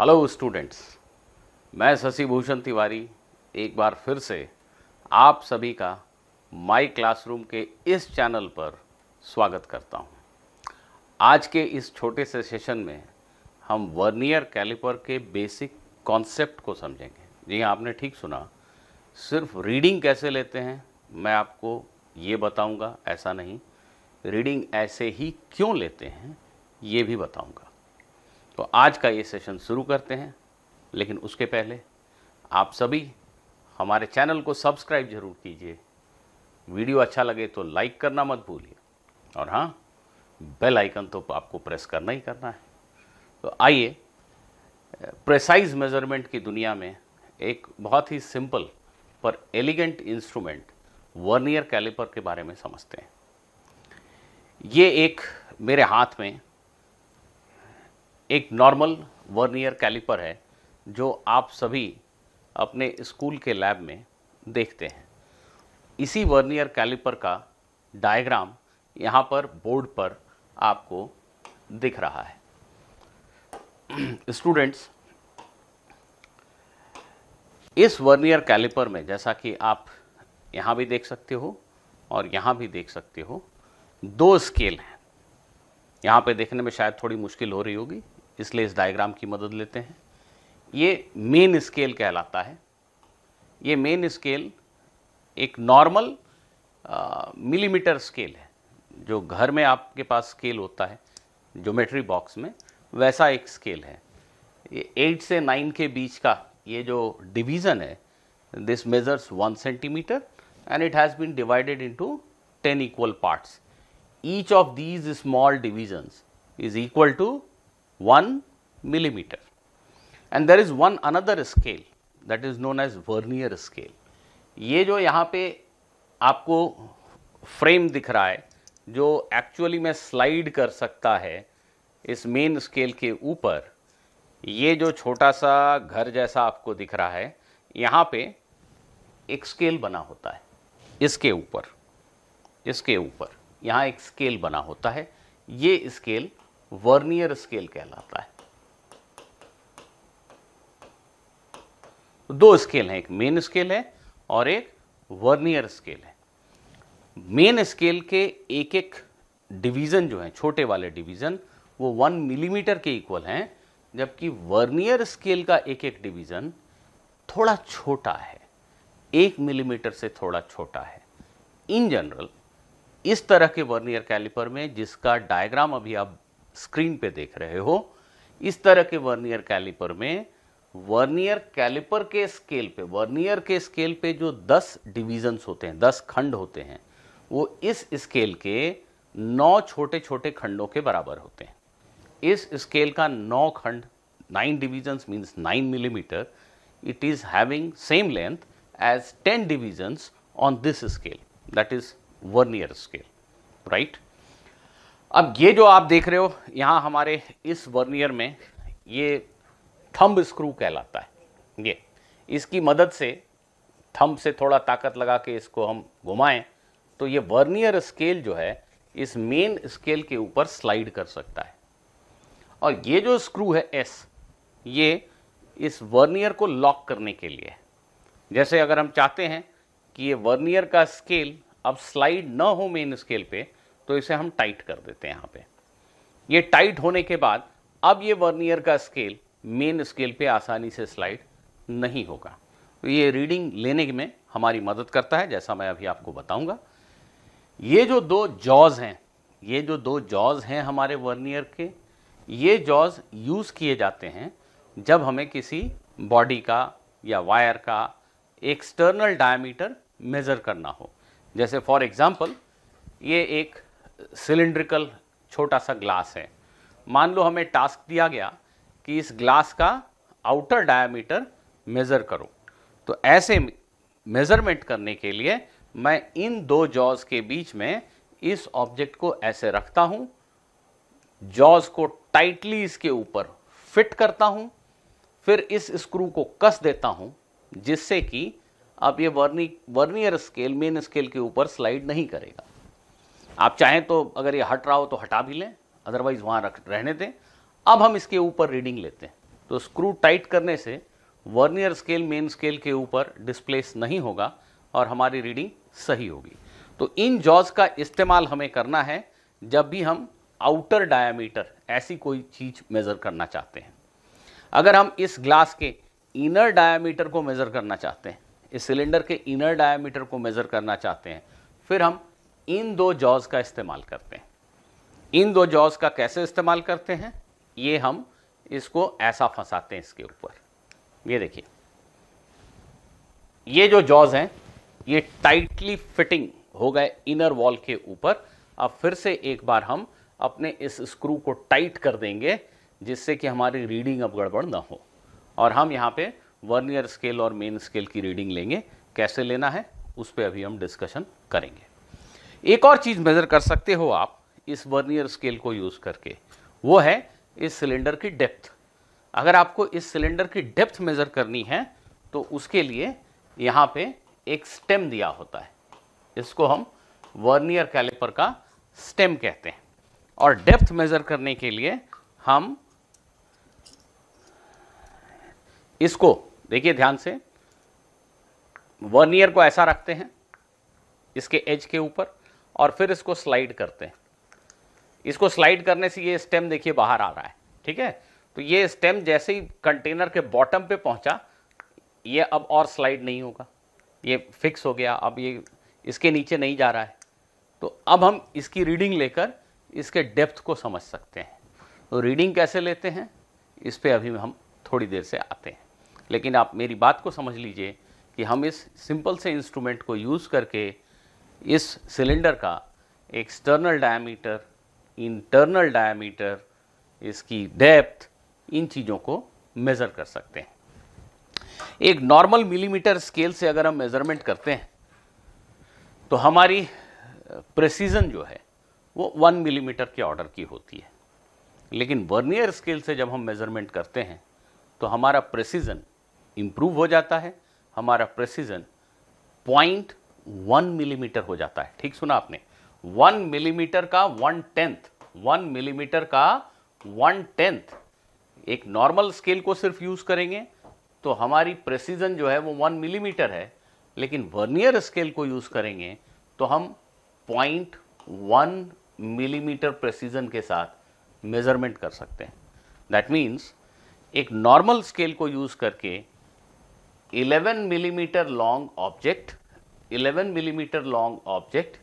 Hello students मैं शशि भूषण तिवारी एक बार फिर से आप सभी का माई क्लासरूम के इस चैनल पर स्वागत करता हूं। आज के इस छोटे से सेशन में हम वर्नियर कैलिपर के बेसिक कॉन्सेप्ट को समझेंगे जी हाँ आपने ठीक सुना सिर्फ रीडिंग कैसे लेते हैं मैं आपको ये बताऊंगा ऐसा नहीं रीडिंग ऐसे ही क्यों लेते हैं ये भी बताऊंगा तो आज का ये सेशन शुरू करते हैं लेकिन उसके पहले आप सभी हमारे चैनल को सब्सक्राइब जरूर कीजिए वीडियो अच्छा लगे तो लाइक करना मत भूलिए और हाँ बेल आइकन तो आपको प्रेस करना ही करना है तो आइए प्रेसाइज मेजरमेंट की दुनिया में एक बहुत ही सिंपल पर एलिगेंट इंस्ट्रूमेंट वर्नियर कैलिपर के बारे में समझते हैं ये एक मेरे हाथ में एक नॉर्मल वर्नियर कैलिपर है जो आप सभी अपने स्कूल के लैब में देखते हैं इसी वर्नियर कैलिपर का डायग्राम यहाँ पर बोर्ड पर आपको दिख रहा है स्टूडेंट्स इस वर्नियर कैलिपर में जैसा कि आप यहाँ भी देख सकते हो और यहाँ भी देख सकते हो दो स्केल हैं यहाँ पे देखने में शायद थोड़ी मुश्किल हो रही होगी इसलिए इस डायग्राम की मदद लेते हैं ये मेन स्केल कहलाता है ये मेन स्केल एक नॉर्मल मिलीमीटर स्केल है जो घर में आपके पास स्केल होता है ज्योमेट्री बॉक्स में वैसा एक स्केल है ये एट से नाइन के बीच का ये जो डिवीज़न है this measures one centimetre and it has been divided into ten equal parts each of these small divisions is equal to 1 millimeter. And there is one another scale that is known as vernier scale. ये जो यहाँ पे आपको frame दिख रहा है जो actually में स्लाइड कर सकता है इस मेन स्केल के ऊपर ये जो छोटा सा घर जैसा आपको दिख रहा है यहाँ पे एक स्केल बना होता है इसके ऊपर इसके ऊपर यहाँ एक स्केल बना होता है ये स्केल वर्नियर स्केल कहलाता है तो दो स्केल है एक मेन स्केल है और एक वर्नियर स्केल है मेन स्केल के एक एक डिवीजन जो है छोटे वाले डिवीजन वो वन मिलीमीटर के इक्वल हैं जबकि वर्नियर स्केल का एक एक डिवीजन थोड़ा छोटा है एक मिलीमीटर से थोड़ा छोटा है इन जनरल इस तरह के वर्नियर कैलिपर में जिसका डायग्राम अभी आप स्क्रीन पे देख रहे हो इस तरह के वर्नियर कैलिपर में वर्नियर कैलिपर के स्केल पे वर्नियर के स्केल पे जो 10 डिवीजन होते हैं 10 खंड होते हैं वो इस स्केल के 9 छोटे छोटे खंडों के बराबर होते हैं इस स्केल का 9 खंड 9 division means 9 millimetre it is having same length as 10 divisions on this scale that is vernier scale right अब ये जो आप देख रहे हो यहाँ हमारे इस वर्नियर में ये थंब स्क्रू कहलाता है ये इसकी मदद से थंब से थोड़ा ताकत लगा के इसको हम घुमाएं तो ये वर्नियर स्केल जो है इस मेन स्केल के ऊपर स्लाइड कर सकता है और ये जो स्क्रू है एस ये इस वर्नियर को लॉक करने के लिए है जैसे अगर हम चाहते हैं कि ये वर्नियर का स्केल अब स्लाइड ना हो मेन स्केल पे तो इसे हम टाइट कर देते हैं यहाँ पे ये टाइट होने के बाद अब ये वर्नियर का स्केल मेन स्केल पे आसानी से स्लाइड नहीं होगा तो ये रीडिंग लेने में हमारी मदद करता है जैसा मैं अभी आपको बताऊंगा ये जो दो जॉज हैं ये जो दो जॉज हैं हमारे वर्नियर के ये जॉज यूज़ किए जाते हैं जब हमें किसी बॉडी का या वायर का एक्सटर्नल डायमीटर मेज़र करना हो जैसे फॉर एग्ज़ाम्पल ये एक सिलिंड्रिकल छोटा सा ग्लास है मान लो हमें टास्क दिया गया कि इस ग्लास का आउटर डायामीटर मेज़र करो तो ऐसे मेज़रमेंट करने के लिए मैं इन दो जॉज के बीच में इस ऑब्जेक्ट को ऐसे रखता हूँ जॉज को टाइटली इसके ऊपर फिट करता हूँ फिर इस स्क्रू को कस देता हूँ जिससे कि अब ये verni vernier scale main scale के ऊपर स्लाइड नहीं करेगा आप चाहें तो अगर ये हट रहा हो तो हटा भी लें अदरवाइज़ वहाँ रख रहने दें अब हम इसके ऊपर रीडिंग लेते हैं तो स्क्रू टाइट करने से वर्नियर स्केल मेन स्केल के ऊपर डिस्प्लेस नहीं होगा और हमारी रीडिंग सही होगी तो इन जॉज का इस्तेमाल हमें करना है जब भी हम आउटर डायामीटर ऐसी कोई चीज़ मेज़र करना चाहते हैं अगर हम इस ग्लास के इनर डायामीटर को मेज़र करना चाहते हैं इस सिलेंडर के इनर डायामीटर को मेज़र करना चाहते हैं फिर हम इन दो जॉज का इस्तेमाल करते हैं इन दो जॉज का कैसे इस्तेमाल करते हैं ये हम इसको ऐसा फंसाते हैं इसके ऊपर ये देखिए ये जो जॉज हैं ये टाइटली फिटिंग हो गए इनर वॉल के ऊपर अब फिर से एक बार हम अपने इस स्क्रू को टाइट कर देंगे जिससे कि हमारी रीडिंग अब गड़बड़ ना हो और हम यहाँ पे वर्नियर स्केल और मेन स्केल की रीडिंग लेंगे कैसे लेना है उस पर अभी हम डिस्कशन करेंगे एक और चीज़ मेज़र कर सकते हो आप इस वर्नियर स्केल को यूज़ करके वो है इस सिलेंडर की डेप्थ अगर आपको इस सिलेंडर की डेप्थ मेज़र करनी है तो उसके लिए यहां पे एक स्टेम दिया होता है इसको हम वर्नियर कैलिपर का स्टेम कहते हैं और डेप्थ मेज़र करने के लिए हम इसको देखिए ध्यान से वर्नियर को ऐसा रखते हैं इसके एज के ऊपर और फिर इसको स्लाइड करते हैं इसको स्लाइड करने से ये स्टेम देखिए बाहर आ रहा है ठीक है तो ये स्टेम जैसे ही कंटेनर के बॉटम पे पहुंचा ये अब और स्लाइड नहीं होगा ये फिक्स हो गया अब ये इसके नीचे नहीं जा रहा है तो अब हम इसकी रीडिंग लेकर इसके डेप्थ को समझ सकते हैं तो रीडिंग कैसे लेते हैं इस पर अभी हम थोड़ी देर से आते हैं लेकिन आप मेरी बात को समझ लीजिए कि हम इस सिंपल से इंस्ट्रूमेंट को यूज़ करके इस सिलेंडर का एक्सटर्नल डायमीटर इंटरनल डायमीटर इसकी डेप्थ इन चीज़ों को मेज़र कर सकते हैं एक नॉर्मल मिलीमीटर स्केल से अगर हम मेज़रमेंट करते हैं तो हमारी प्रेसीजन जो है वो वन मिलीमीटर के ऑर्डर की होती है लेकिन वर्नियर स्केल से जब हम मेज़रमेंट करते हैं तो हमारा प्रेसीजन इम्प्रूव हो जाता है हमारा प्रेसीजन पॉइंट वन मिलीमीटर हो जाता है ठीक सुना आपने वन मिलीमीटर का वन टेंथ वन मिलीमीटर का वन टेंथ एक नॉर्मल स्केल को सिर्फ यूज करेंगे तो हमारी प्रेसिजन जो है वो वन मिलीमीटर है लेकिन वर्नियर स्केल को यूज करेंगे तो हम पॉइंट वन मिलीमीटर प्रेसिजन के साथ मेजरमेंट कर सकते हैं दैट मीन्स एक नॉर्मल स्केल को यूज करके 11 millimetre long object 11 millimetre long object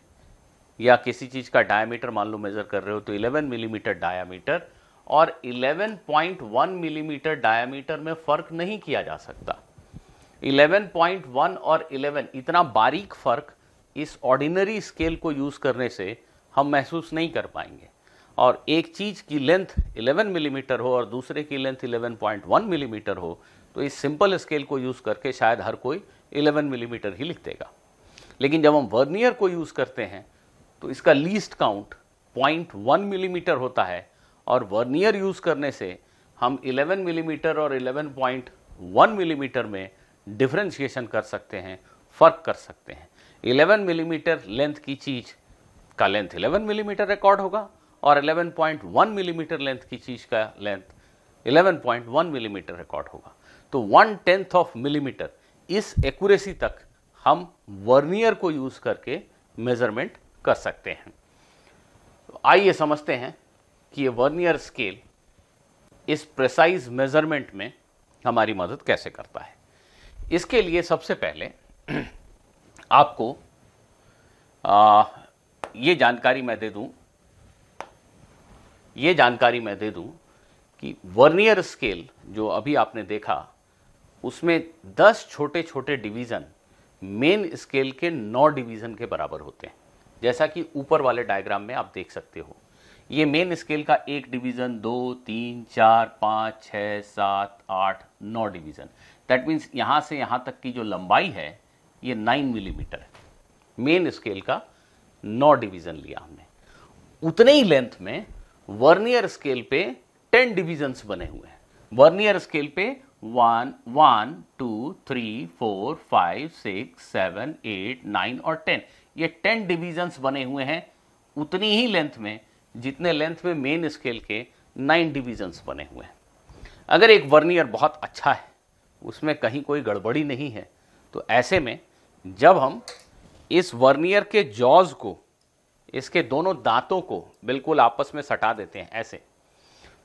या किसी चीज़ का डायमीटर मान लो मेज़र कर रहे हो तो 11 मिलीमीटर डायमीटर और 11.1 मिलीमीटर डायमीटर में फ़र्क नहीं किया जा सकता 11.1 और 11 इतना बारीक फ़र्क इस ऑर्डिनरी स्केल को यूज़ करने से हम महसूस नहीं कर पाएंगे और एक चीज़ की लेंथ 11 मिलीमीटर mm हो और दूसरे की लेंथ 11.1 मिलीमीटर mm हो तो इस सिंपल स्केल को यूज़ करके शायद हर कोई 11 मिलीमीटर mm ही लिख देगा लेकिन जब हम वर्नियर को यूज़ करते हैं तो इसका लीस्ट काउंट 0.1 मिलीमीटर होता है और वर्नियर यूज़ करने से हम 11 मिलीमीटर और 11.1 मिलीमीटर में डिफ्रेंशिएशन कर सकते हैं फ़र्क कर सकते हैं 11 मिलीमीटर लेंथ की चीज़ का लेंथ 11 मिलीमीटर रिकॉर्ड होगा और 11.1 मिलीमीटर लेंथ की चीज़ का लेंथ 11.1 मिलीमीटर रिकॉर्ड होगा तो वन टेंथ ऑफ मिलीमीटर इस एक्यूरेसी तक हम वर्नियर को यूज़ करके मेज़रमेंट कर सकते हैं तो आइए समझते हैं कि ये वर्नियर स्केल इस प्रेसाइज मेज़रमेंट में हमारी मदद कैसे करता है इसके लिए सबसे पहले आपको आ, ये जानकारी मैं दे दूं ये जानकारी मैं दे दूं कि वर्नियर स्केल जो अभी आपने देखा उसमें 10 छोटे छोटे डिवीज़न मेन स्केल के नौ डिवीज़न के बराबर होते हैं जैसा कि ऊपर वाले डायग्राम में आप देख सकते हो ये मेन स्केल का एक डिवीज़न दो तीन चार पाँच छः सात आठ नौ डिवीज़न दैट मीन्स यहाँ से यहाँ तक की जो लंबाई है ये नाइन मिलीमीटर है मेन स्केल का नौ डिवीज़न लिया हमने उतने ही लेंथ में वर्नियर स्केल पे टेन डिवीजन्स बने हुए हैं वर्नियर स्केल पे one one two three four five six seven eight nine और टेन ये टेन डिविजन्स बने हुए हैं उतनी ही लेंथ में जितने लेंथ में मेन स्केल के नाइन डिविजन्स बने हुए हैं अगर एक वर्नियर बहुत अच्छा है उसमें कहीं कोई गड़बड़ी नहीं है तो ऐसे में जब हम इस वर्नियर के जॉज को इसके दोनों दांतों को बिल्कुल आपस में सटा देते हैं ऐसे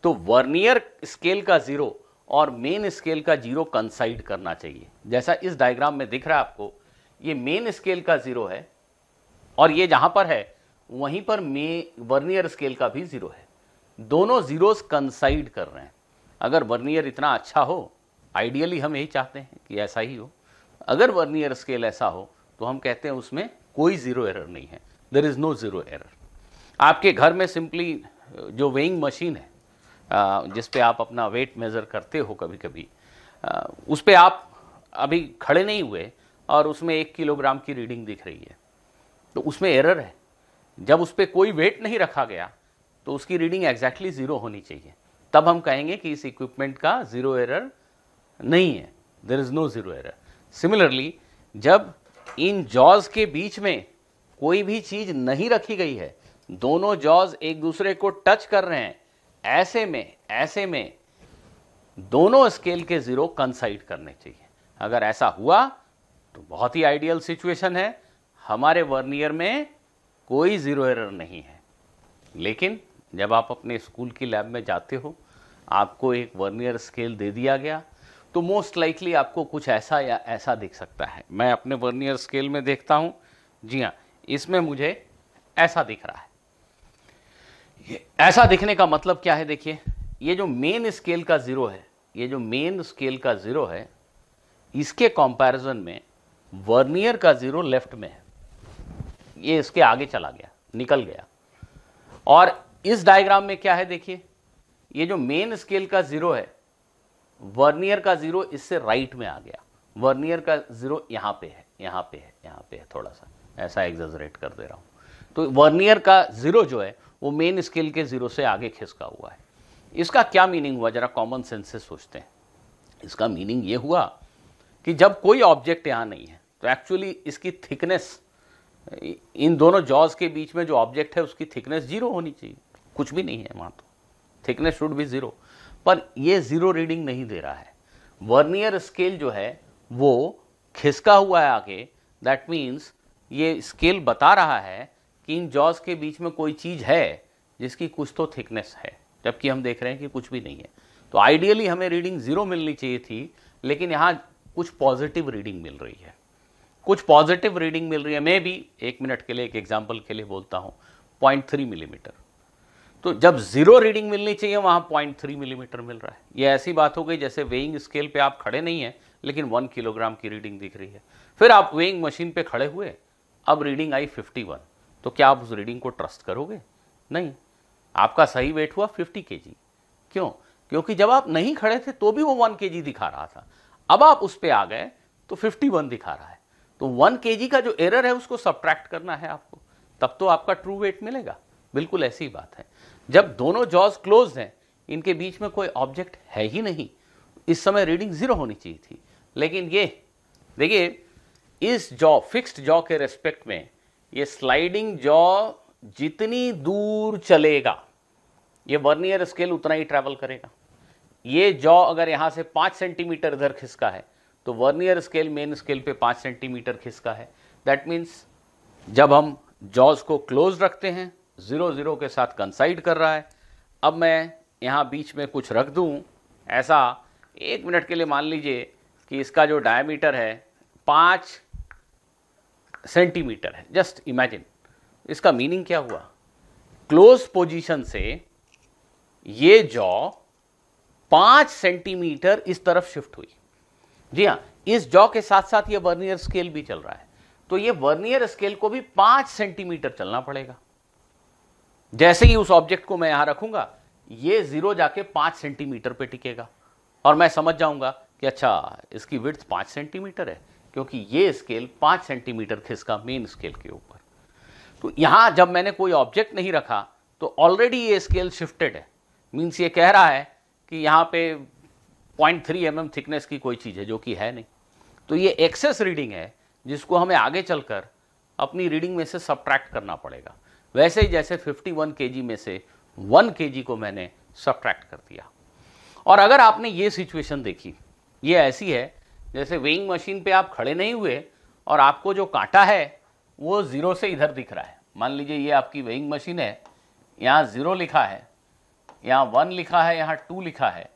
तो वर्नियर स्केल का ज़ीरो और मेन स्केल का जीरो कंसाइड करना चाहिए जैसा इस डायग्राम में दिख रहा है आपको ये मेन स्केल का जीरो है और ये जहां पर है वहीं पर मे वर्नियर स्केल का भी जीरो है दोनों जीरोस कंसाइड कर रहे हैं अगर वर्नियर इतना अच्छा हो आइडियली हम यही चाहते हैं कि ऐसा ही हो अगर वर्नियर स्केल ऐसा हो तो हम कहते हैं उसमें कोई जीरो एरर नहीं है there is no zero error आपके घर में सिंपली जो वेइंग मशीन है जिस पे आप अपना वेट मेज़र करते हो कभी कभी उस पर आप अभी खड़े नहीं हुए और उसमें एक किलोग्राम की रीडिंग दिख रही है तो उसमें एरर है जब उस पर कोई वेट नहीं रखा गया तो उसकी रीडिंग एग्जैक्टली ज़ीरो होनी चाहिए तब हम कहेंगे कि इस इक्विपमेंट का ज़ीरो एरर नहीं है there is no zero error similarly जब इन जॉज के बीच में कोई भी चीज़ नहीं रखी गई है दोनों जॉज एक दूसरे को टच कर रहे हैं ऐसे में ऐसे में दोनों स्केल के ज़ीरो कंसाइड करने चाहिए अगर ऐसा हुआ तो बहुत ही आइडियल सिचुएशन है हमारे वर्नियर में कोई ज़ीरो एरर नहीं है लेकिन जब आप अपने स्कूल की लैब में जाते हो आपको एक वर्नियर स्केल दे दिया गया तो मोस्ट लाइकली आपको कुछ ऐसा या ऐसा दिख सकता है मैं अपने वर्नियर स्केल में देखता हूँ जी हाँ इसमें मुझे ऐसा दिख रहा है ऐसा दिखने का मतलब क्या है देखिए ये जो मेन स्केल का ज़ीरो है ये जो मेन स्केल का ज़ीरो है इसके कंपैरिजन में वर्नियर का ज़ीरो लेफ्ट में है ये इसके आगे चला गया निकल गया और इस डायग्राम में क्या है देखिए ये जो मेन स्केल का ज़ीरो है वर्नियर का ज़ीरो इससे राइट में आ गया वर्नियर का ज़ीरो यहां पे है यहां पे है यहां पे है थोड़ा सा ऐसा एग्जेजरेट कर दे रहा हूं तो वर्नियर का ज़ीरो जो है वो मेन स्केल के ज़ीरो से आगे खिसका हुआ है इसका क्या मीनिंग हुआ ज़रा कॉमन सेंस से सोचते हैं इसका मीनिंग ये हुआ कि जब कोई ऑब्जेक्ट यहाँ नहीं है तो एक्चुअली इसकी थिकनेस इन दोनों जॉज के बीच में जो ऑब्जेक्ट है उसकी थिकनेस जीरो होनी चाहिए कुछ भी नहीं है वहाँ तो थिकनेस शुड भी ज़ीरो पर ये ज़ीरो रीडिंग नहीं दे रहा है वर्नियर स्केल जो है वो खिसका हुआ है आगे दैट मीन्स ये स्केल बता रहा है कि इन जॉज के बीच में कोई चीज़ है जिसकी कुछ तो थिकनेस है जबकि हम देख रहे हैं कि कुछ भी नहीं है तो आइडियली हमें रीडिंग ज़ीरो मिलनी चाहिए थी लेकिन यहाँ कुछ पॉजिटिव रीडिंग मिल रही है कुछ पॉजिटिव रीडिंग मिल रही है मैं भी एक मिनट के लिए एक एग्जाम्पल के लिए बोलता हूँ पॉइंट थ्री मिलीमीटर तो जब जीरो रीडिंग मिलनी चाहिए वहाँ पॉइंट थ्री मिलीमीटर मिल रहा है ये ऐसी बात हो गई जैसे वेइंग स्केल पे आप खड़े नहीं हैं लेकिन वन किलोग्राम की रीडिंग दिख रही है फिर आप वेइंग मशीन पे खड़े हुए अब रीडिंग आई फिफ्टी वन तो क्या आप उस रीडिंग को ट्रस्ट करोगे नहीं आपका सही वेट हुआ 50 के क्यों क्योंकि जब आप नहीं खड़े थे तो भी वो 1 के दिखा रहा था अब आप उस पर आ गए तो 51 दिखा रहा है तो 1 के का जो एरर है उसको सब्ट्रैक्ट करना है आपको तब तो आपका ट्रू वेट मिलेगा बिल्कुल ऐसी ही बात है जब दोनों जॉज क्लोज हैं इनके बीच में कोई ऑब्जेक्ट है ही नहीं इस समय रीडिंग जीरो होनी चाहिए थी लेकिन ये देखिए इस जॉ फिक्स्ड जॉ के रेस्पेक्ट में ये स्लाइडिंग जॉ जितनी दूर चलेगा ये वर्नियर स्केल उतना ही ट्रैवल करेगा ये जॉ अगर यहां से पांच सेंटीमीटर इधर खिसका है तो वर्नियर स्केल मेन स्केल पे पांच सेंटीमीटर खिसका है दैट मीन्स जब हम जॉज को क्लोज रखते हैं ज़ीरो ज़ीरो के साथ कंसाइड कर रहा है अब मैं यहां बीच में कुछ रख दू ऐसा एक मिनट के लिए मान लीजिए कि इसका जो डायमीटर है पांच सेंटीमीटर है जस्ट इमेजिन इसका मीनिंग क्या हुआ क्लोज पोजीशन से ये जॉ पांच सेंटीमीटर इस तरफ शिफ्ट हुई जी हाँ इस जॉ के साथ साथ ये वर्नियर स्केल भी चल रहा है तो ये वर्नियर स्केल को भी पांच सेंटीमीटर चलना पड़ेगा जैसे ही उस ऑब्जेक्ट को मैं यहां रखूंगा ये जीरो जाके पांच सेंटीमीटर पे टिकेगा और मैं समझ जाऊंगा कि अच्छा इसकी विड्थ पांच सेंटीमीटर है क्योंकि ये स्केल पांच सेंटीमीटर खिसका इसका मेन स्केल के ऊपर तो यहां जब मैंने कोई ऑब्जेक्ट नहीं रखा तो ऑलरेडी ये स्केल शिफ्टेड है मीन्स ये कह रहा है कि यहां पे पॉइंट थ्री एम थिकनेस की कोई चीज़ है जो कि है नहीं तो ये एक्सेस रीडिंग है जिसको हमें आगे चलकर अपनी रीडिंग में से सब्ट्रैक्ट करना पड़ेगा वैसे ही जैसे 51 वन में से 1 के को मैंने सब्ट्रैक्ट कर दिया और अगर आपने ये सिचुएशन देखी ये ऐसी है जैसे वेइंग मशीन पे आप खड़े नहीं हुए और आपको जो कांटा है वो ज़ीरो से इधर दिख रहा है मान लीजिए ये आपकी वेइंग मशीन है यहाँ ज़ीरो लिखा है यहाँ वन लिखा है यहाँ टू लिखा है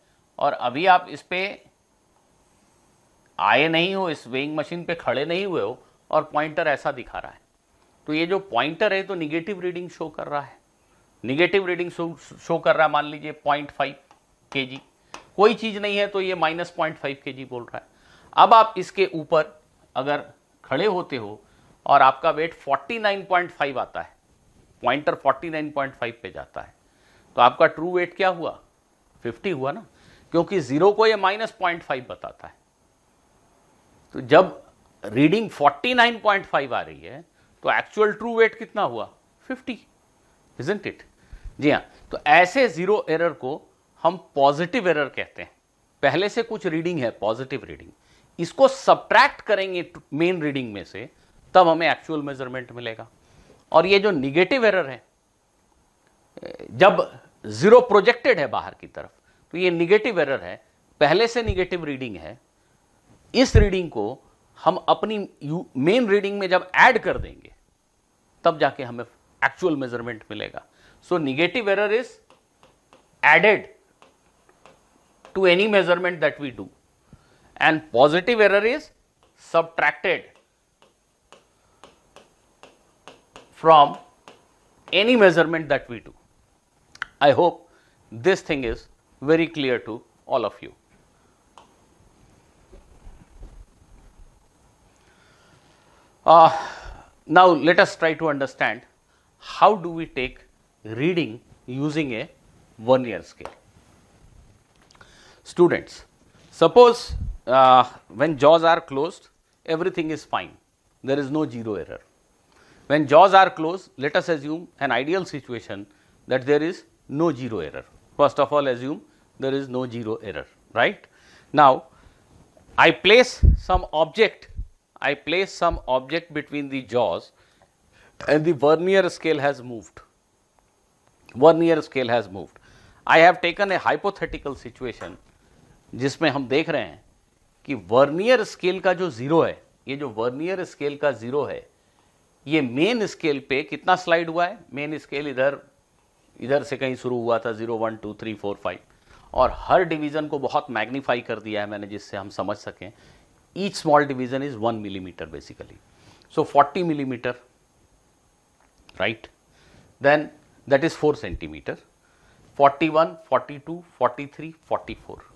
और अभी आप इस पर आए नहीं हो इस वेइंग मशीन पे खड़े नहीं हुए हो और पॉइंटर ऐसा दिखा रहा है तो ये जो पॉइंटर है तो निगेटिव रीडिंग शो कर रहा है निगेटिव रीडिंग शो शो कर रहा है मान लीजिए पॉइंट फाइव के जी कोई चीज़ नहीं है तो ये माइनस पॉइंट फाइव के जी बोल रहा है अब आप इसके ऊपर अगर खड़े होते हो और आपका वेट 49.5 आता है पॉइंटर 49.5 पे जाता है तो आपका ट्रू वेट क्या हुआ 50 हुआ ना क्योंकि जीरो को ये माइनस पॉइंट फाइव बताता है तो जब रीडिंग 49.5 आ रही है तो एक्चुअल ट्रू वेट कितना हुआ 50 इजेंट इट जी हाँ तो ऐसे जीरो एरर को हम पॉजिटिव एरर कहते हैं पहले से कुछ रीडिंग है पॉजिटिव रीडिंग इसको सब्ट्रैक्ट करेंगे मेन रीडिंग में से तब हमें एक्चुअल मेजरमेंट मिलेगा और ये जो निगेटिव एरर है जब जीरो प्रोजेक्टेड है बाहर की तरफ तो ये निगेटिव एरर है पहले से निगेटिव रीडिंग है इस रीडिंग को हम अपनी मेन रीडिंग में जब ऐड कर देंगे तब जाके हमें एक्चुअल मेजरमेंट मिलेगा so negative error is added to any measurement that we do and positive error is subtracted from any measurement that we do. I hope this thing is very clear to all of you. Uh, now, let us try to understand how do we take reading using a vernier scale. Students, suppose uh, when jaws are closed, everything is fine. There is no zero error. When jaws are closed, let us assume an ideal situation that there is no zero error. First of all, assume there is no zero error, right? Now, I place some object, I place some object between the jaws and the vernier scale has moved. Vernier scale has moved. I have taken a hypothetical situation जिसमें हम देख रहे हैं कि vernier scale का जो zero है ये जो वर्नियर स्केल का ज़ीरो है ये मेन स्केल पे कितना स्लाइड हुआ है मेन स्केल इधर इधर से कहीं शुरू हुआ था zero one two three four five और हर डिवीज़न को बहुत मैग्नीफाई कर दिया है मैंने जिससे हम समझ सकें each small division is one millimetre basically so forty millimetre right then is four centimetre forty one forty two forty three forty four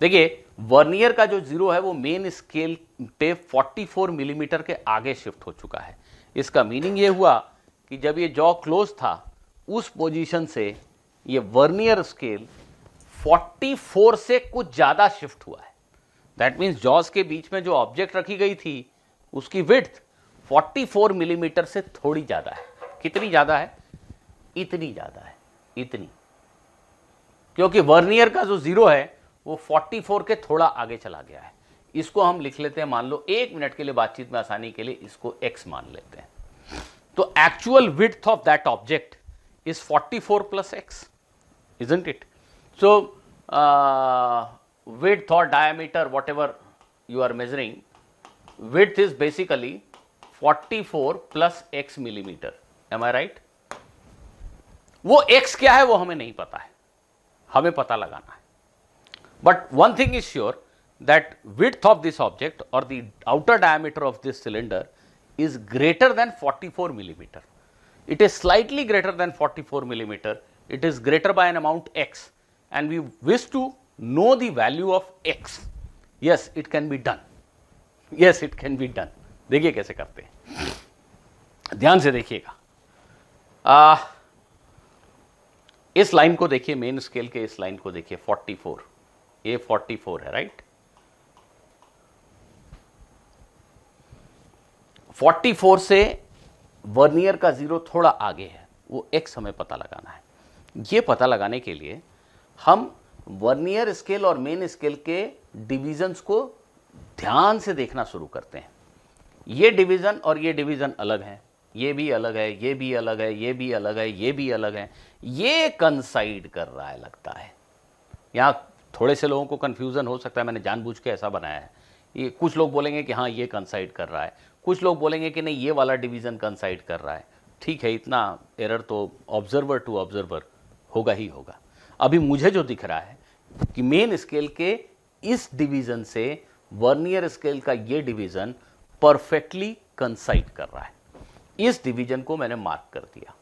देखिए वर्नियर का जो जीरो है वो मेन स्केल पे 44 मिलीमीटर mm के आगे शिफ्ट हो चुका है इसका मीनिंग ये हुआ कि जब ये जॉ क्लोज था उस पोजीशन से ये वर्नियर स्केल 44 से कुछ ज़्यादा शिफ्ट हुआ है दैट मीन्स जॉज के बीच में जो ऑब्जेक्ट रखी गई थी उसकी विथ 44 मिलीमीटर mm से थोड़ी ज़्यादा है कितनी ज़्यादा है इतनी ज़्यादा है इतनी क्योंकि वर्नियर का जो ज़ीरो है वो 44 के थोड़ा आगे चला गया है इसको हम लिख लेते हैं मान लो एक मिनट के लिए बातचीत में आसानी के लिए इसको एक्स मान लेते हैं तो actual width of that object is 44 four plus x isn't it so width diameter whatever you are measuring width basically forty 44 plus x millimetre am I right वो एक्स क्या है वो हमें नहीं पता है हमें पता लगाना है But one thing is sure that width of this object or the outer diameter of this cylinder is greater than 44 millimeter. It is slightly greater than 44 millimeter. It is greater by an amount x and we wish to know the value of x. Yes, it can be done. Yes, it can be done. देखिए कैसे करते हैं ध्यान से देखिएगा इस line को देखिए मेन स्केल के इस लाइन को देखिए 44 ए फोर्टी फोर है राइट फोर्टी फोर से वर्नियर का जीरो थोड़ा आगे है वो एक समय पता लगाना है ये पता लगाने के लिए हम वर्नियर स्केल और मेन स्केल के डिविजन्स को ध्यान से देखना शुरू करते हैं ये डिवीज़न और ये डिवीज़न अलग हैं ये भी अलग है ये भी अलग है ये भी अलग है ये भी अलग है ये कंसाइड कर रहा है लगता है यहाँ थोड़े से लोगों को कन्फ्यूज़न हो सकता है मैंने जानबूझ के ऐसा बनाया है ये कुछ लोग बोलेंगे कि हाँ ये कंसाइड कर रहा है कुछ लोग बोलेंगे कि नहीं ये वाला डिवीज़न कंसाइड कर रहा है ठीक है इतना एरर तो ऑब्जर्वर टू ऑब्जर्वर होगा ही होगा अभी मुझे जो दिख रहा है कि मेन स्केल के इस डिवीज़न से वर्नियर स्केल का ये डिवीज़न परफेक्टली कंसाइड कर रहा है इस डिवीज़न को मैंने मार्क कर दिया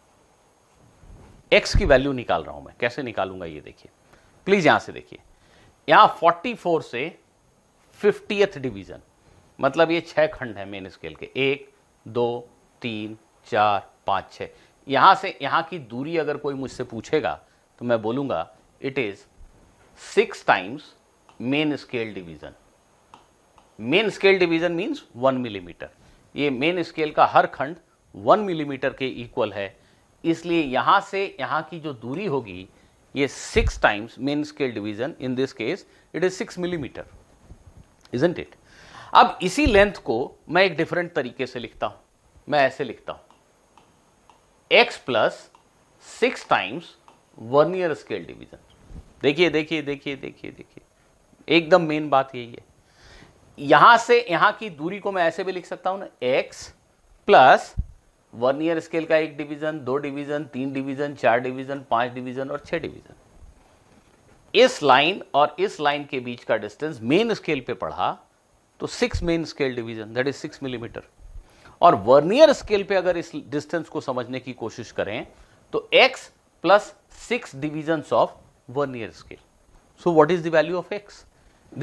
एक्स की वैल्यू निकाल रहा हूं मैं कैसे निकालूंगा ये देखिए प्लीज़ यहां से देखिए यहां 44 से फिफ्टीथ डिवीजन मतलब ये छह खंड है मेन स्केल के एक दो तीन चार पांच छह यहां से यहां की दूरी अगर कोई मुझसे पूछेगा तो मैं बोलूंगा it is six times main scale division main scale division means one millimetre ये मेन स्केल का हर खंड वन मिलीमीटर के इक्वल है इसलिए यहां से यहां की जो दूरी होगी ये six times main scale division in this case it is six millimetre isn't it अब इसी लेंथ को मैं एक डिफरेंट तरीके से लिखता हूं मैं ऐसे लिखता हूं x plus six times vernier scale division देखिए देखिए देखिए देखिए देखिए एकदम मेन बात यही है यहां से यहां की दूरी को मैं ऐसे भी लिख सकता हूं ना x plus vernier scale का एक डिवीजन दो डिवीजन तीन डिवीजन चार डिवीजन पांच डिवीजन और छह डिवीजन इस लाइन और इस लाइन के बीच का डिस्टेंस मेन स्केल पे पढ़ा तो six main scale division that is six millimetre और वर्नियर स्केल पे अगर इस डिस्टेंस को समझने की कोशिश करें तो x plus six division of vernier scale so what is the value of x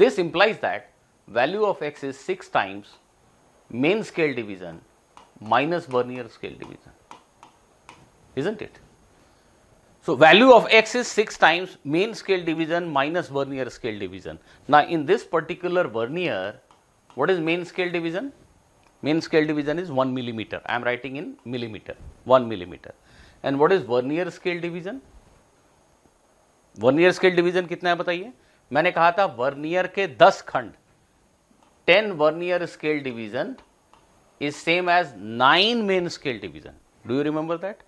this implies that value of x is six times main scale division minus Vernier scale division, isn't it? So, value of x is 6 times mean scale division minus Vernier scale division. Now, in this particular Vernier, what is mean scale division? Mean scale division is 1 mm I am writing in millimeter, 1 mm And what is Vernier scale division? Vernier scale division कितना है बताइए मैंने कहा था vernier के दस खंड ten vernier scale division is same as nine main scale division do you remember that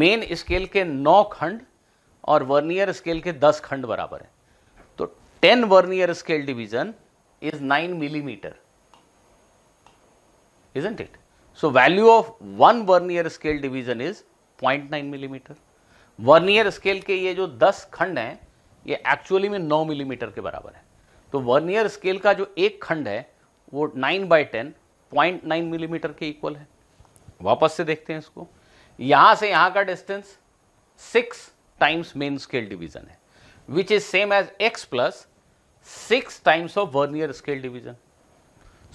main scale के नौ खंड और वर्नियर स्केल के दस खंड बराबर है तो ten vernier scale division is nine millimetre it so value of one vernier scale division is point nine millimetre vernier scale के ये जो दस खंड हैं ये एक्चुअली में नौ मिलीमीटर के बराबर है तो वर्नियर स्केल का जो एक खंड है वो nine by ten point nine millimetre के इक्वल है वापस से देखते हैं इसको यहां से यहां का distance six times main scale division है which is same as x plus six times of vernier scale division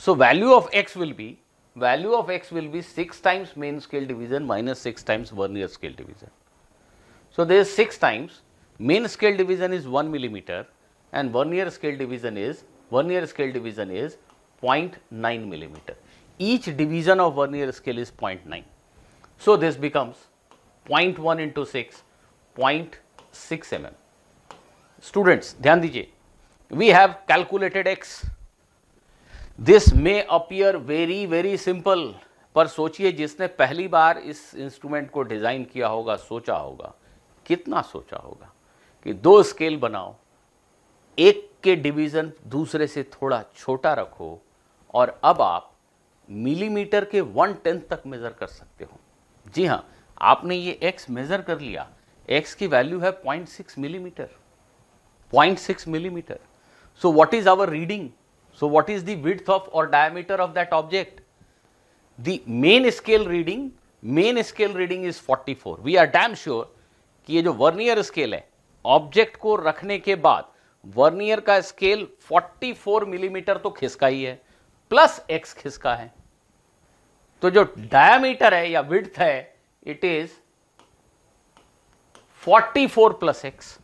so value of x will be value of x will be six times main scale division minus six times vernier scale division so they is six times main scale division is one millimetre and vernier scale division is vernier scale division is point nine millimetre each division of vernier scale is 0.9. So, this becomes 0.1 into 6, 0.6 mm. Students, dhyan dijiye, we have calculated x. This may appear very very simple, पर सोचिए जिसने पहली बार इस instrument को design किया होगा सोचा होगा कितना सोचा होगा कि दो स्केल बनाओ एक के डिवीज़न दूसरे से थोड़ा छोटा रखो और अब आप मिलीमीटर के वन टेंथ तक मेज़र कर सकते हो जी हाँ आपने ये एक्स मेज़र कर लिया एक्स की वैल्यू है point six millimetre point six millimetre so what is our reading so what is width of और diameter of that object the main scale reading main scale reading is 44 we are damn sure कि ये जो vernier scale है object को रखने के बाद vernier का स्केल 44 मिलीमीटर mm तो खिसका ही है प्लस एक्स किसका है तो जो डायमीटर है या विड्थ है it is 44 plus x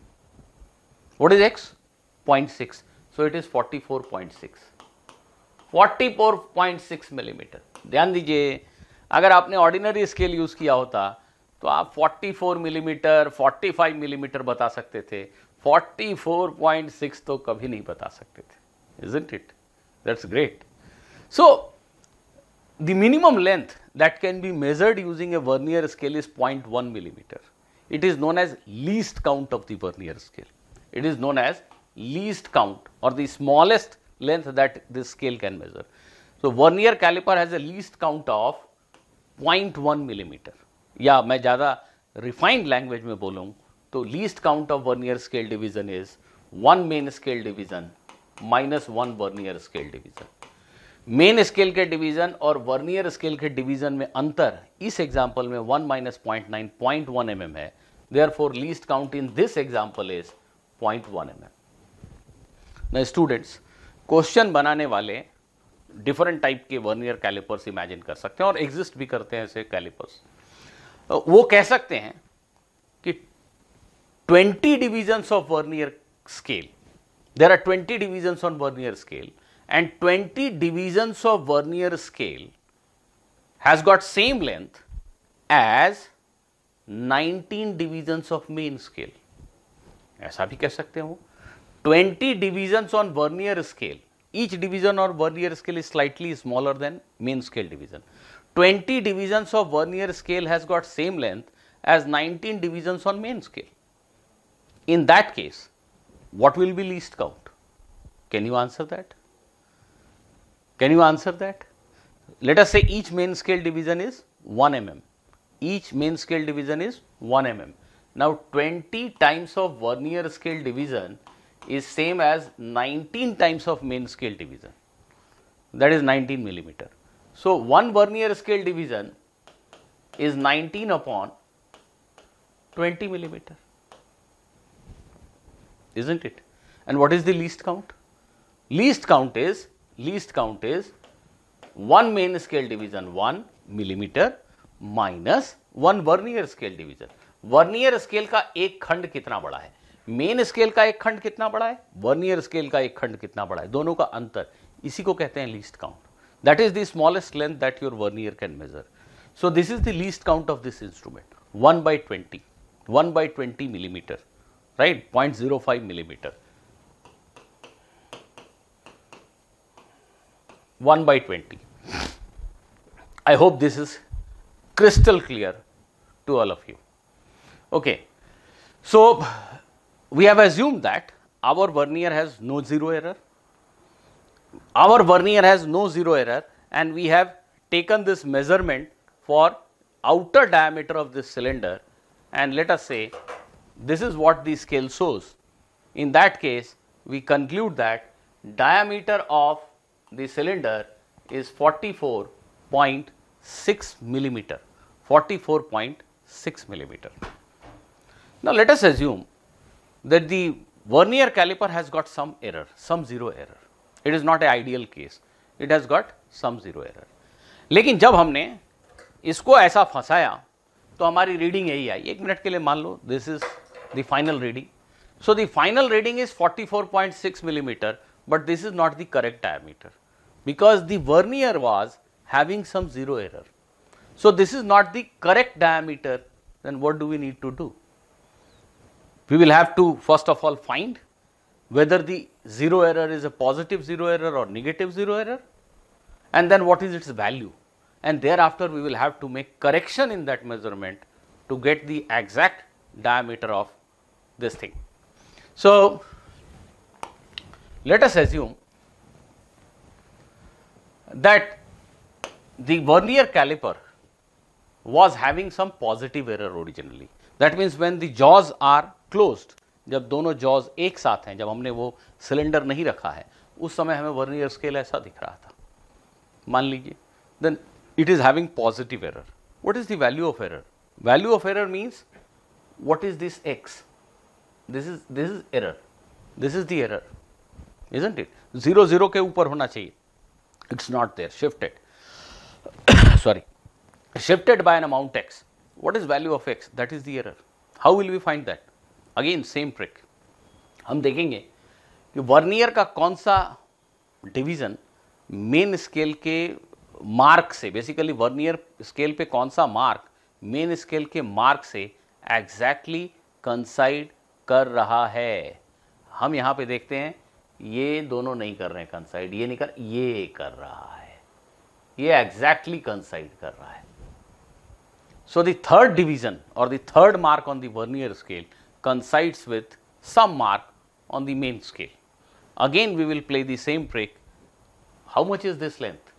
is is x 0.6 so it is 44.6 44.6 millimetre ध्यान दीजिए अगर आपने ऑर्डिनरी स्केल यूज किया होता तो आप 44 मिलीमीटर 45 मिलीमीटर बता सकते थे 44.6 तो कभी नहीं बता सकते थे isn't it that's great So, the minimum length that can be measured using a vernier scale is 0.1 millimeter. It is known as least count of the vernier scale. It is known as least count or the smallest length that this scale can measure. So, vernier caliper has a least count of 0.1 millimeter Yeah, मैं jada refined language में बोलूँ to least count of vernier scale division is 1 main scale division minus 1 vernier scale division. Main scale के division और vernier scale के division में अंतर इस example में one minus point nine point one m m है therefore least count in this example is point one m m ना students question बनाने वाले डिफरेंट टाइप के वर्नियर कैलिपर्स इमेजिन कर सकते हैं और एग्जिस्ट भी करते हैं ऐसे कैलिपर्स वो कह सकते हैं कि 20 divisions of vernier scale there are 20 divisions on vernier scale and 20 divisions of vernier scale has got same length as 19 divisions of main scale. ऐसा भी कह सकते हो 20 divisions on vernier scale. Each division on vernier scale is slightly smaller than main scale division. 20 divisions of vernier scale has got same length as 19 divisions on main scale. In that case, what will be least count? Can you answer that? Can you answer that? Let us say each main scale division is 1 mm. Each main scale division is 1 mm. Now 20 times of vernier scale division is same as 19 times of main scale division that is 19 millimeter. So, one vernier scale division is 19 upon 20 millimeter is not it and what is the least count? Least count is least count is 1 main scale division 1 millimeter minus 1 vernier scale division vernier scale का एक खंड कितना बड़ा है main scale का एक खंड कितना बड़ा है वर्नियर स्केल का एक खंड कितना बड़ा है दोनों का अंतर इसी को कहते हैं least count that is the smallest length that your vernier can measure so this is the least count of this instrument one by twenty one by twenty millimetre right point zero five millimetre 1 by 20. I hope this is crystal clear to all of you. Okay. So, we have assumed that our vernier has no zero error. Our vernier has no zero error and we have taken this measurement for outer diameter of this cylinder and let us say this is what the scale shows. In that case, we conclude that diameter of the cylinder is 44.6 millimeter, 44.6 millimeter. Now, let us assume that the vernier caliper has got some error, some 0 error. It is not a ideal case, it has got some 0 error. लेकिन जब हमने इसको ऐसा फंसाया तो हमारी reading यही आई एक minute, के लिए मान लो this is the final reading so the final reading 44.6 millimeter but this is not the correct diameter because the vernier was having some zero error. So, this is not the correct diameter then what do we need to do? We will have to first of all find whether the zero error is a positive zero error or negative zero error and then what is its value and thereafter we will have to make correction in that measurement to get the exact diameter of this thing. So, let us assume that the vernier caliper was having some positive error originally. That means when the jaws are closed, जब दोनों jaws एक साथ हैं जब हमने वो cylinder नहीं रखा है उस समय हमें वर्नियर स्केल ऐसा दिख रहा था मान लीजिए then it is having positive what is the value of error value of error means what is this x this is this is error this is the error isn't it zero zero के ऊपर होना चाहिए it's not there shifted sorry shifted by an amount x What is value of x that is the error how will we find that again same trick हम देखेंगे कि vernier का कौन सा डिवीजन मेन स्केल के mark से basically vernier scale पे कौन सा मार्क मेन स्केल के मार्क से एग्जैक्टली exactly कंसाइड कर रहा है हम यहां पे देखते हैं ये दोनों नहीं कर रहे हैं कंसाइड ये नहीं कर ये कर रहा है ये एग्जैक्टली कंसाइड कर रहा है so the third division or the third mark on the vernier scale coincides with some mark on the main scale again we will play the same trick how much is this length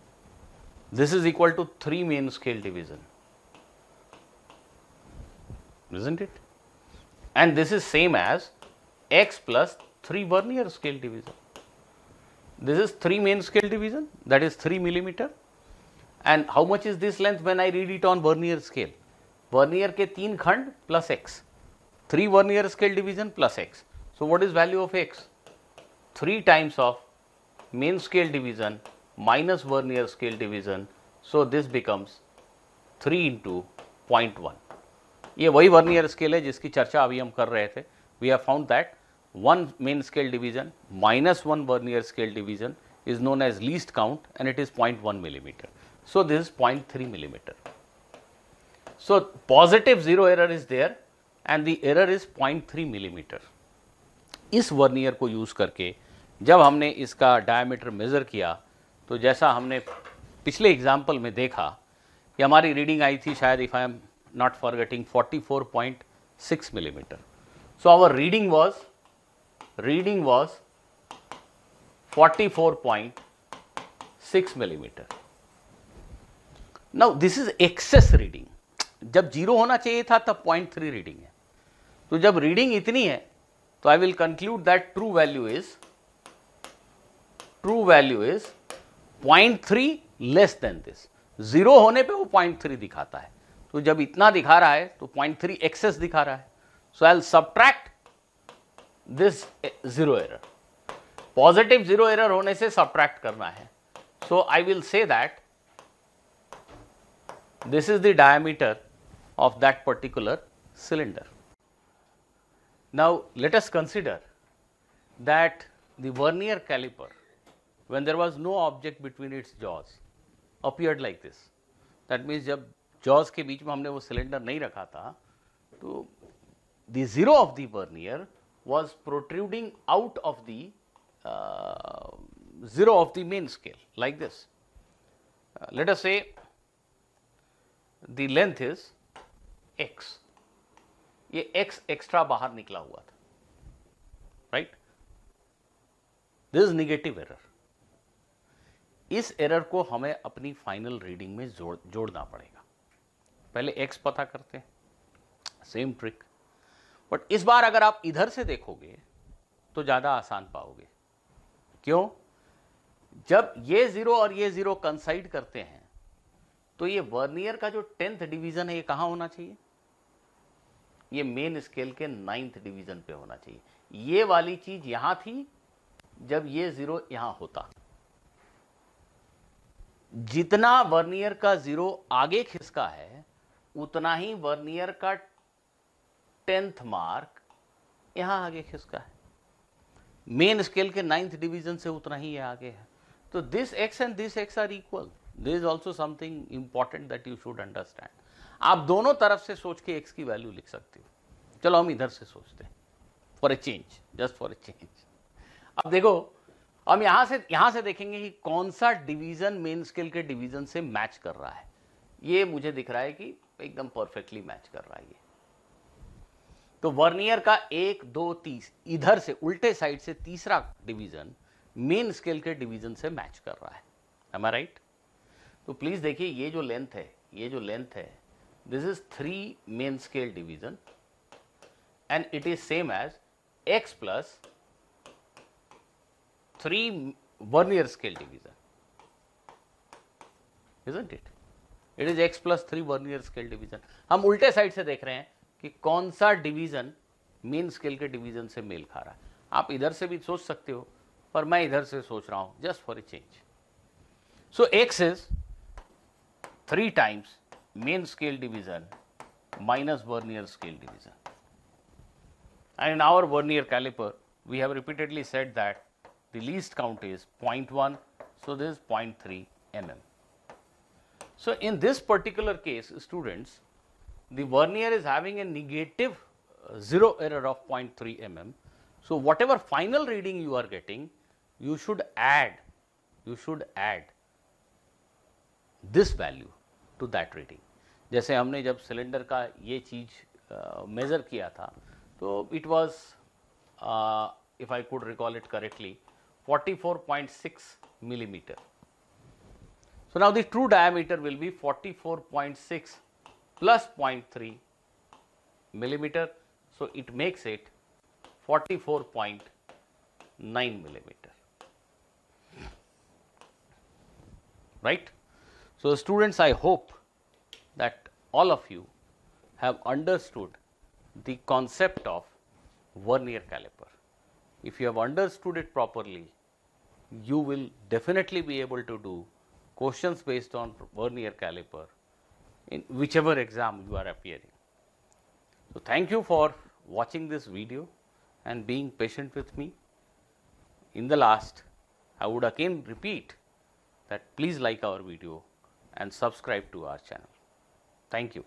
this is equal to 3 main scale division isn't it and this is same as x plus three vernier scale division. This is three main scale division that is 3 millimeter and how much is this length when I read it on vernier scale? Vernier ke teen khand plus x, Three vernier scale division plus x. So, what is value of x? Three times of main scale division minus vernier scale division. So, this becomes 3 into 0.1. ये वही vernier scale है जिसकी चर्चा अभी हम कर रहे थे we have found that one main scale division minus one vernier scale division is known as least count and it is point one millimetre so this is point three millimetre so positive zero error is there and the error is point three millimetre इस vernier को use करके जब हमने इसका diameter major किया तो जैसा हमने पिछले एग्जाम्पल में देखा कि हमारी रीडिंग आई थी शायद if I am not forgetting forty four point six millimetre so our reading was reading was 44.6 millimetre now this is excess reading जब जीरो होना चाहिए था तब पॉइंट थ्री रीडिंग है तो जब रीडिंग इतनी है तो I will conclude that true value is true value is point three less than this zero होने पे वो पॉइंट थ्री दिखाता है तो जब इतना दिखा रहा है तो पॉइंट थ्री एक्सेस दिखा रहा है so I subtract this zero error positive zero error होने से सब्ट्रैक्ट करना है so I will say that this is the diameter of that particular cylinder now let us consider that the vernier calliper when there was no object between its jaws appear like this that means जब jaws के बीच में हमने वो cylinder नहीं रखा था तो the zero of the vernier was protruding out of the uh, zero of the main scale like this. Uh, let us say the length is x, ye x extra bahar nikla hua tha, right? This is negative error. इस error को हमें अपनी final reading में जोड़ जोड़ना पड़ेगा पहले x पता करते हैं सेम ट्रिक बट इस बार अगर आप इधर से देखोगे तो ज़्यादा आसान पाओगे क्यों जब ये ज़ीरो और ये ज़ीरो कंसाइड करते हैं तो ये वर्नियर का जो टेंथ डिवीज़न है ये कहां होना चाहिए ये मेन स्केल के नाइन्थ डिवीज़न पे होना चाहिए ये वाली चीज़ यहां थी जब ये ज़ीरो यहां होता जितना वर्नियर का ज़ीरो आगे खिसका है उतना ही वर्नियर का टेंथ मार्क यहां आगे किसका है मेन स्केल के नाइन्थ डिवीजन से उतना ही आगे है तो this x and this x are equal this is also something important that you should understand आप दोनों तरफ से सोच के एक्स की वैल्यू लिख सकते हो चलो हम इधर से सोचते हैं for a change just for a change अब देखो हम यहां से यहां से देखेंगे कि कौन सा डिवीजन मेन स्केल के डिवीजन से मैच कर रहा है ये मुझे दिख रहा है कि एकदम परफेक्टली मैच कर रहा है ये तो वर्नियर का एक दो तीस इधर से उल्टे साइड से तीसरा डिवीजन मेन स्केल के डिवीजन से मैच कर रहा है एम आई राइट तो प्लीज देखिए ये जो लेंथ है ये जो लेंथ है this is three main scale division and it is same as x plus three vernier scale division is it it is x plus three vernier scale division हम उल्टे साइड से देख रहे हैं कि कौन division डिवीज़न scale स्केल के division से मेल खा रहा है आप इधर से भी सोच सकते हो पर मैं इधर से सोच रहा हूं just for a change so x is three times main scale division minus vernier scale division. And in our vernier caliper, we have repeatedly said that the least count is 0.1, so this is 0.3 mm. So, in this particular case, students, the vernier is having a negative uh, zero error of 0.3 mm. So, whatever final reading you are getting, you should add, you should add this value to that reading. जैसे हमने जब cylinder का ये चीज major uh, किया था तो it was, uh, if I could recall it correctly 44.6 millimeter. So, now the true diameter will be 44.6 plus 0.3 millimeter. So, it makes it 44.9 millimeter. Right. So, students I hope that all of you have understood the concept of vernier caliper. If you have understood it properly, you will definitely be able to do questions based on vernier caliper in whichever exam you are appearing. So, thank you for watching this video and being patient with me. In the last, I would again repeat that please like our video and subscribe to our channel. Thank you.